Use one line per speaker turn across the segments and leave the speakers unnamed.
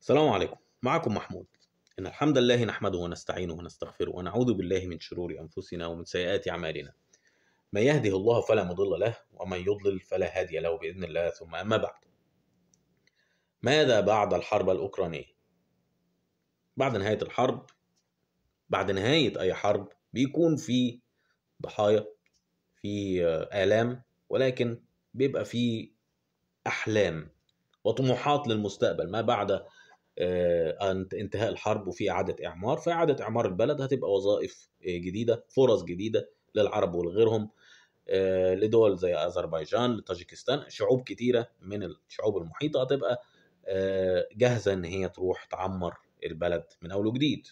السلام عليكم معكم محمود إن الحمد لله نحمده ونستعينه ونستغفره ونعوذ بالله من شرور أنفسنا ومن سيئات أعمالنا من يهده الله فلا مضل له ومن يضلل فلا هادي له بإذن الله ثم أما بعد ماذا بعد الحرب الأوكرانية؟ بعد نهاية الحرب بعد نهاية أي حرب بيكون في ضحايا في آلام ولكن بيبقى في أحلام وطموحات للمستقبل ما بعد آه، انتهاء الحرب وفي اعاده اعمار فاعاده اعمار البلد هتبقى وظائف آه، جديده فرص جديده للعرب ولغيرهم آه، لدول زي اذربيجان لطاجيكستان شعوب كتيره من الشعوب المحيطه هتبقى جاهزه ان هي تروح تعمر البلد من اول وجديد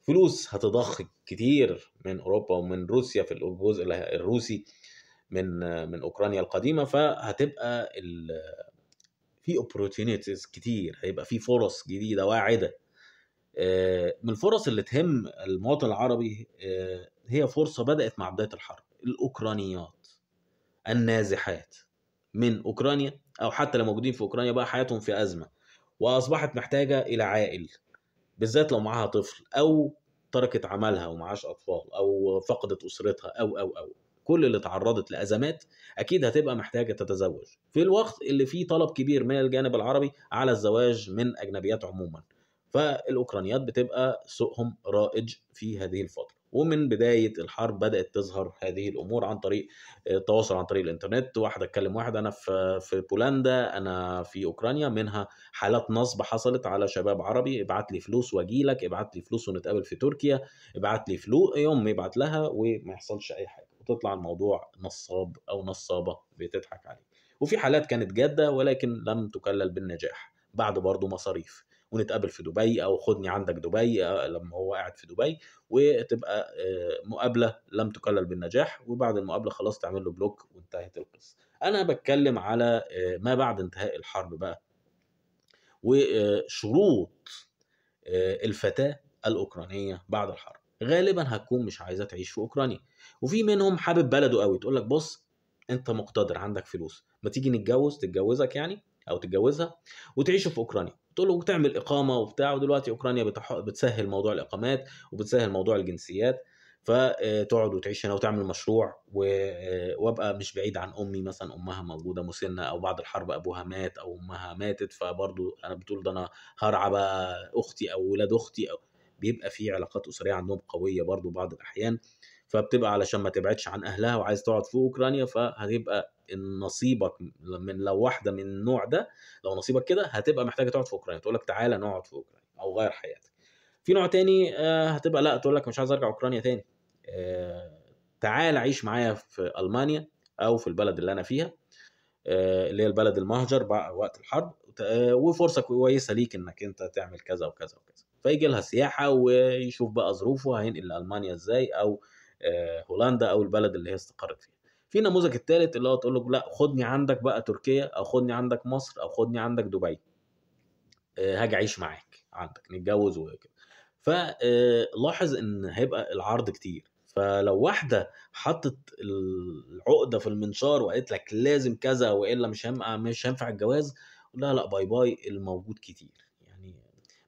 فلوس هتضخ كتير من اوروبا ومن روسيا في الجزء الروسي من من اوكرانيا القديمه فهتبقى في اوبورتيونيتيز كتير هيبقى في فرص جديده واعده آه، من الفرص اللي تهم المواطن العربي آه، هي فرصه بدات مع بدايه الحرب الاوكرانيات النازحات من اوكرانيا او حتى لو موجودين في اوكرانيا بقى حياتهم في ازمه واصبحت محتاجه الى عائل بالذات لو معاها طفل او تركت عملها ومعاش اطفال او فقدت اسرتها او او او كل اللي تعرضت لازمات اكيد هتبقى محتاجه تتزوج في الوقت اللي فيه طلب كبير من الجانب العربي على الزواج من اجنبيات عموما فالاوكرانيات بتبقى سوقهم رائج في هذه الفتره ومن بدايه الحرب بدات تظهر هذه الامور عن طريق آه، التواصل عن طريق الانترنت واحد اتكلم واحد انا في في بولندا انا في اوكرانيا منها حالات نصب حصلت على شباب عربي ابعت لي فلوس واجي لك ابعت لي فلوس ونتقابل في تركيا ابعت لي فلوس يوم يبعت لها وما يحصلش اي حاجه وتطلع الموضوع نصاب او نصابه بتضحك عليك وفي حالات كانت جاده ولكن لم تكلل بالنجاح بعد برضه مصاريف ونتقابل في دبي او خدني عندك دبي آه، لما هو قاعد في دبي وتبقى آه، مقابله لم تكلل بالنجاح وبعد المقابله خلاص تعمل له بلوك وانتهت القصه انا بتكلم على آه، ما بعد انتهاء الحرب بقى وشروط الفتاه الاوكرانيه بعد الحرب غالبا هتكون مش عايزه تعيش في اوكرانيا وفي منهم حابب بلده قوي تقول لك بص انت مقتدر عندك فلوس ما تيجي نتجوز تتجوزك يعني او تتجوزها وتعيشوا في اوكرانيا تقول له وتعمل اقامه وبتاع ودلوقتي اوكرانيا بتسهل موضوع الاقامات وبتسهل موضوع الجنسيات فتقعد آه، وتعيش هنا وتعمل مشروع آه، وابقى مش بعيد عن امي مثلا امها موجوده مسنه او بعد الحرب ابوها مات او امها ماتت فبرضه انا بتقول ده انا هرعى بقى اختي او ولاد اختي أو بيبقى في علاقات اسريه عندهم قويه برضو بعض الاحيان فبتبقى علشان ما تبعدش عن اهلها وعايز تقعد في اوكرانيا فهتبقى نصيبك من لو واحده من النوع ده لو نصيبك كده هتبقى محتاجه تقعد في اوكرانيا تقول لك تعالى نقعد في اوكرانيا او غير حياتك في نوع تاني آه، هتبقى لا تقول لك مش عايز ارجع اوكرانيا تاني آه، تعال عيش معايا في المانيا او في البلد اللي انا فيها آه، اللي هي البلد المهجر وقت الحرب آه، وفرصه كويسه ليك انك انت تعمل كذا وكذا وكذا فيجي لها سياحه ويشوف بقى ظروفه هينقل لالمانيا ازاي او آه، هولندا او البلد اللي هي استقرت فيها في النموذج الثالث اللي هو تقول له لا خدني عندك بقى تركيا او خدني عندك مصر او خدني عندك دبي هاجي اعيش معاك عندك نتجوز وكده فلاحظ ان هيبقى العرض كتير فلو واحده حطت العقده في المنشار وقالت لك لازم كذا والا مش هم... مش هينفع الجواز لا لا باي باي الموجود كتير يعني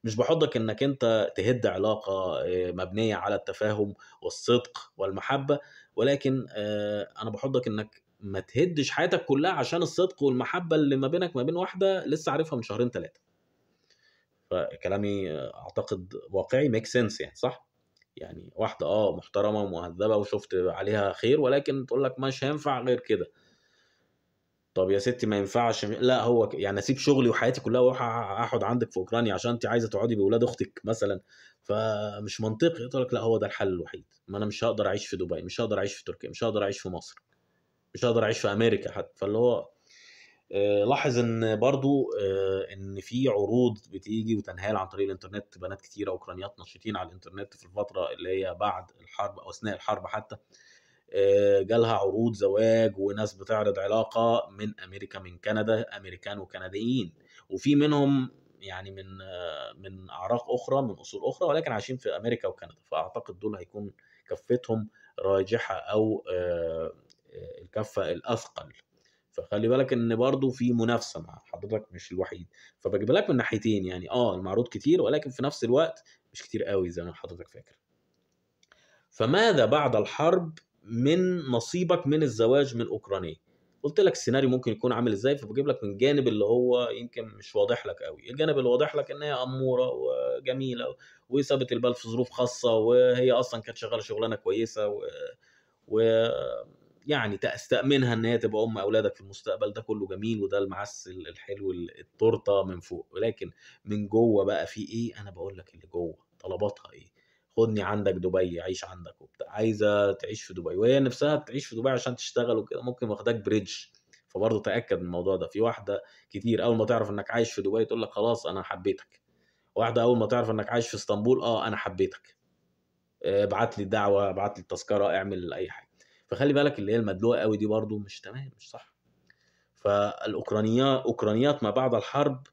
مش بحضك انك انت تهد علاقه آه، مبنيه على التفاهم والصدق والمحبه ولكن آه، انا بحضك انك ما تهدش حياتك كلها عشان الصدق والمحبه اللي ما بينك ما بين واحده لسه عارفها من شهرين ثلاثه فكلامي آه، اعتقد واقعي ميك سنس يعني صح يعني واحده اه محترمه ومهذبه وشفت عليها خير ولكن تقول لك مش هينفع غير كده طب يا ستي ما ينفعش لا هو يعني اسيب شغلي وحياتي كلها واروح اقعد عندك في اوكرانيا عشان انت عايزه تقعدي باولاد اختك مثلا فمش منطقي يقول لك لا هو ده الحل الوحيد ما انا مش هقدر اعيش في دبي مش هقدر اعيش في تركيا مش هقدر اعيش في مصر مش هقدر اعيش في امريكا حتى فاللي هو آه، لاحظ ان برضو آه، ان في عروض بتيجي وتنهال عن طريق الانترنت بنات كتيره اوكرانيات نشيطين على الانترنت في الفتره اللي هي بعد الحرب او اثناء الحرب حتى آه، جالها عروض زواج وناس بتعرض علاقه من امريكا من كندا امريكان وكنديين وفي منهم يعني من من اعراق اخرى من اصول اخرى ولكن عايشين في امريكا وكندا فاعتقد دول هيكون كفتهم راجحه او الكفه الاثقل فخلي بالك ان برضه في منافسه مع حضرتك مش الوحيد فبجيب لك من ناحيتين يعني اه المعروض كتير ولكن في نفس الوقت مش كتير قوي زي ما حضرتك فاكر فماذا بعد الحرب من نصيبك من الزواج من اوكرانيه قلت لك السيناريو ممكن يكون عامل ازاي فبجيب لك من الجانب اللي هو يمكن مش واضح لك قوي الجانب اللي واضح لك ان هي اموره وجميله وثابت البال في ظروف خاصه وهي اصلا كانت شغاله شغلانه كويسه و... و... يعني تأستأمنها ان هي تبقى ام اولادك في المستقبل ده كله جميل وده المعس الحلو التورته من فوق ولكن من جوه بقى في ايه انا بقول لك اللي جوه طلباتها ايه خدني عندك دبي عيش عندك وبتاع عايزه تعيش في دبي وهي نفسها تعيش في دبي عشان تشتغل وكده ممكن واخداك بريدج فبرضه تاكد من الموضوع ده في واحده كتير اول ما تعرف انك عايش في دبي تقول لك خلاص انا حبيتك واحده اول ما تعرف انك عايش في اسطنبول اه انا حبيتك آه، ابعت لي الدعوه ابعت لي التذكره اعمل اي حاجه فخلي بالك اللي هي المدلوقه قوي دي برضو مش تمام مش صح فالاوكرانيات اوكرانيات ما بعد الحرب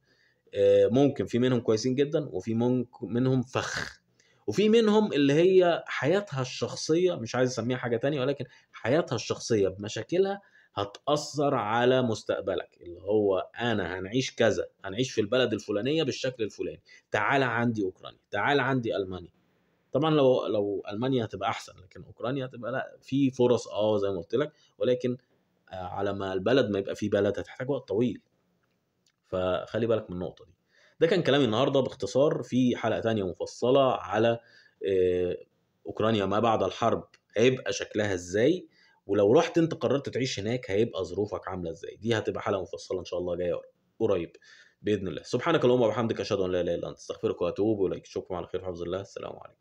آه، ممكن في منهم كويسين جدا وفي منهم فخ وفي منهم اللي هي حياتها الشخصيه مش عايز اسميها حاجه تانية ولكن حياتها الشخصيه بمشاكلها هتأثر على مستقبلك اللي هو أنا هنعيش كذا هنعيش في البلد الفلانية بالشكل الفلاني تعال عندي أوكرانيا تعال عندي ألمانيا طبعا لو لو المانيا هتبقى احسن لكن اوكرانيا هتبقى لا في فرص اه زي ما قلت لك ولكن آه، على ما البلد ما يبقى في بلد هتحتاج وقت طويل فخلي بالك من النقطه دي ده كان كلامي النهارده باختصار في حلقه تانية مفصله على آه، اوكرانيا ما بعد الحرب هيبقى شكلها ازاي ولو رحت انت قررت تعيش هناك هيبقى ظروفك عامله ازاي دي هتبقى حلقه مفصله ان شاء الله جايه قريب باذن الله سبحانك اللهم وبحمدك اشهد ان لا اله الا انت استغفرك واتوب اليك اشوفكم على خير حفظ الله السلام عليكم